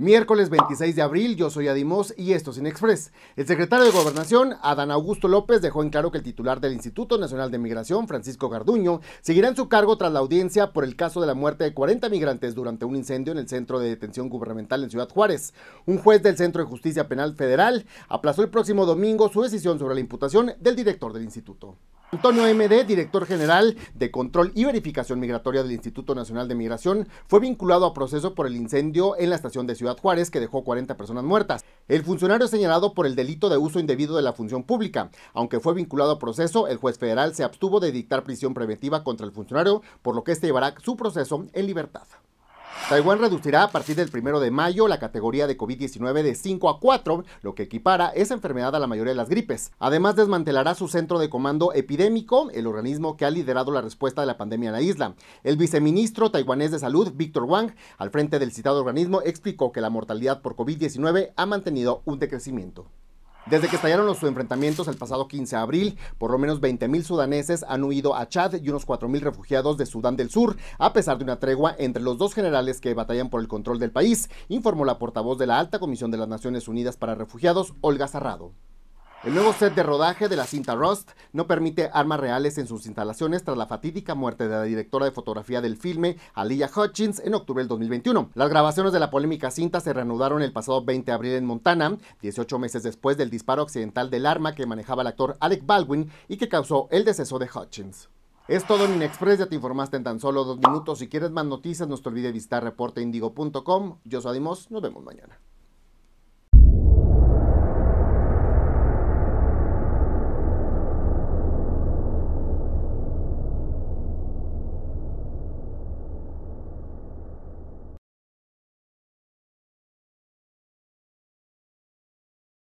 Miércoles 26 de abril, yo soy Adimos y esto es Inexpress. El secretario de Gobernación, Adán Augusto López, dejó en claro que el titular del Instituto Nacional de Migración, Francisco Garduño, seguirá en su cargo tras la audiencia por el caso de la muerte de 40 migrantes durante un incendio en el Centro de Detención Gubernamental en Ciudad Juárez. Un juez del Centro de Justicia Penal Federal aplazó el próximo domingo su decisión sobre la imputación del director del instituto. Antonio MD, director general de Control y Verificación Migratoria del Instituto Nacional de Migración, fue vinculado a proceso por el incendio en la estación de Ciudad Juárez que dejó 40 personas muertas. El funcionario es señalado por el delito de uso indebido de la función pública. Aunque fue vinculado a proceso, el juez federal se abstuvo de dictar prisión preventiva contra el funcionario, por lo que este llevará su proceso en libertad. Taiwán reducirá a partir del 1 de mayo la categoría de COVID-19 de 5 a 4, lo que equipara esa enfermedad a la mayoría de las gripes. Además, desmantelará su centro de comando epidémico, el organismo que ha liderado la respuesta de la pandemia en la isla. El viceministro taiwanés de Salud, Víctor Wang, al frente del citado organismo, explicó que la mortalidad por COVID-19 ha mantenido un decrecimiento. Desde que estallaron los enfrentamientos el pasado 15 de abril, por lo menos 20.000 sudaneses han huido a Chad y unos 4.000 refugiados de Sudán del Sur, a pesar de una tregua entre los dos generales que batallan por el control del país, informó la portavoz de la Alta Comisión de las Naciones Unidas para Refugiados, Olga Zarrado. El nuevo set de rodaje de la cinta Rust no permite armas reales en sus instalaciones tras la fatídica muerte de la directora de fotografía del filme, Alia Hutchins, en octubre del 2021. Las grabaciones de la polémica cinta se reanudaron el pasado 20 de abril en Montana, 18 meses después del disparo accidental del arma que manejaba el actor Alec Baldwin y que causó el deceso de Hutchins. Es todo en Inexpress, ya te informaste en tan solo dos minutos. Si quieres más noticias, no te olvides visitar reporteindigo.com. Yo soy Adimos, nos vemos mañana.